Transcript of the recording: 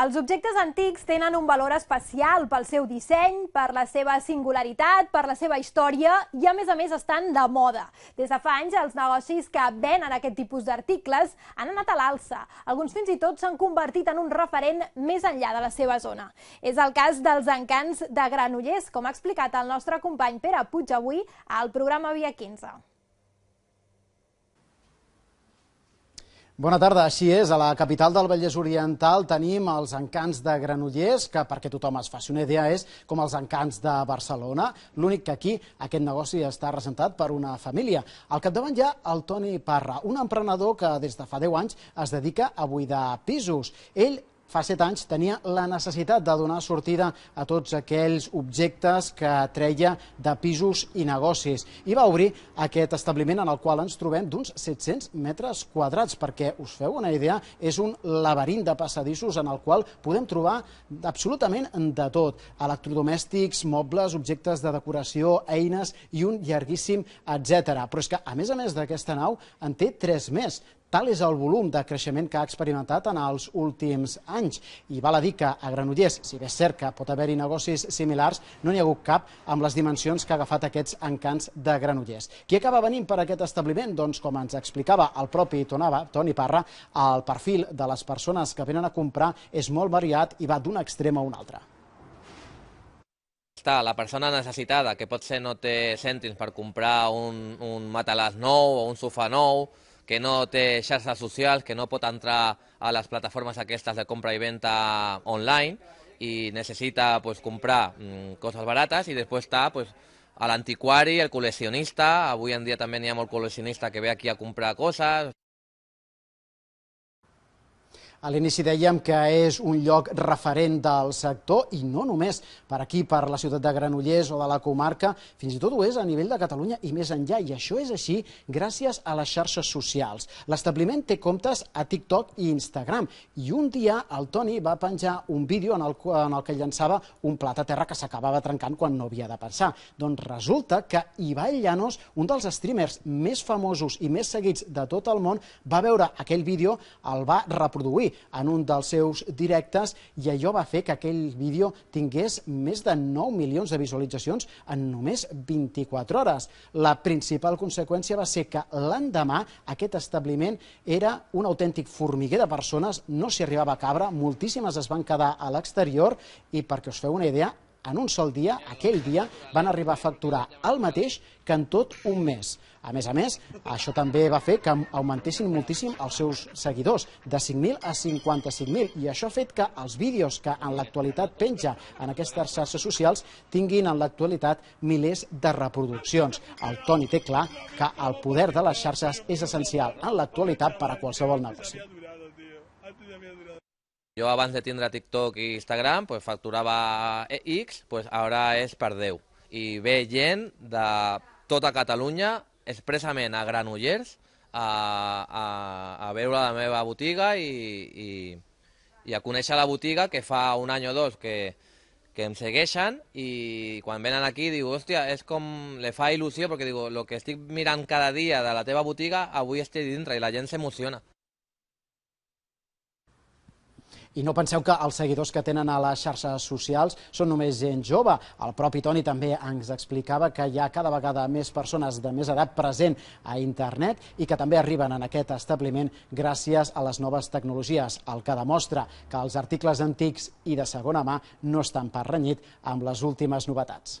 Els objectes antics tenen un valor especial pel seu disseny, per la seva singularitat, per la seva història i, a més a més, estan de moda. Des de fa anys, els negocis que venen aquest tipus d'articles han anat a l'alça. Alguns fins i tot s'han convertit en un referent més enllà de la seva zona. És el cas dels encants de Granollers, com ha explicat el nostre company Pere Puig avui al programa Via 15. Bona tarda, així és. A la capital del Vallès Oriental tenim els encants de Granollers, que perquè tothom es faci una idea és com els encants de Barcelona. L'únic que aquí aquest negoci està representat per una família. Al capdavant hi ha el Toni Parra, un emprenedor que des de fa 10 anys es dedica a buidar pisos. Ell fa set anys tenia la necessitat de donar sortida a tots aquells objectes que treia de pisos i negocis. I va obrir aquest establiment en el qual ens trobem d'uns 700 metres quadrats, perquè us feu una idea, és un laberint de passadissos en el qual podem trobar absolutament de tot. Electrodomèstics, mobles, objectes de decoració, eines i un llarguíssim etc. Però és que, a més a més d'aquesta nau, en té tres més. Tal és el volum de creixement que ha experimentat en els últims anys. I val a dir que a Granollers, si bé és cert que pot haver-hi negocis similars, no n'hi ha hagut cap amb les dimensions que ha agafat aquests encants de Granollers. Qui acaba venint per aquest establiment? Doncs, com ens explicava el propi Tonava, Toni Parra, el perfil de les persones que venen a comprar és molt variat i va d'un extrem a un altre. Està la persona necessitada, que potser no té cèntims per comprar un, un matalàs nou o un sofà nou, que no té xarxes socials, que no pot entrar a les plataformes aquestes de compra i venda online i necessita pues, comprar mm, coses barates i després està pues, a l'antiquari, el col·leccionista, avui en dia també n'hi ha molt col·leccionista que ve aquí a comprar coses. A l'inici dèiem que és un lloc referent del sector i no només per aquí, per la ciutat de Granollers o de la comarca, fins i tot ho és a nivell de Catalunya i més enllà. I això és així gràcies a les xarxes socials. L'establiment té comptes a TikTok i Instagram i un dia el Toni va penjar un vídeo en el, en el que llançava un plat a terra que s'acabava trencant quan no havia de pensar. Doncs resulta que Ibai Llanos, un dels streamers més famosos i més seguits de tot el món, va veure aquell vídeo, el va reproduir en un dels seus directes i allò va fer que aquell vídeo tingués més de 9 milions de visualitzacions en només 24 hores. La principal conseqüència va ser que l'endemà aquest establiment era un autèntic formiguer de persones, no s'hi arribava a cabra, moltíssimes es van quedar a l'exterior i perquè us feu una idea, en un sol dia, aquell dia, van arribar a facturar el mateix que en tot un mes. A més a més, això també va fer que augmentessin moltíssim els seus seguidors, de 5.000 a 55.000, i això ha fet que els vídeos que en l'actualitat penja en aquestes xarxes socials tinguin en l'actualitat milers de reproduccions. El Toni té clar que el poder de les xarxes és essencial en l'actualitat per a qualsevol negoci. Jo abans de tindre TikTok i Instagram pues, facturava eh, X, pues, ara és per 10. I ve gent de tota Catalunya, expressament a Granollers, a, a, a veure la meva botiga i, i, i a conèixer la botiga que fa un any o dos que, que em segueixen i quan venen aquí diu, hòstia, és com... le fa il·lusió perquè diu, el que estic mirant cada dia de la teva botiga avui estic dintre i la gent s'emociona. I no penseu que els seguidors que tenen a les xarxes socials són només gent jove. El propi Toni també ens explicava que hi ha cada vegada més persones de més edat present a internet i que també arriben en aquest establiment gràcies a les noves tecnologies, el que demostra que els articles antics i de segona mà no estan per renyit amb les últimes novetats.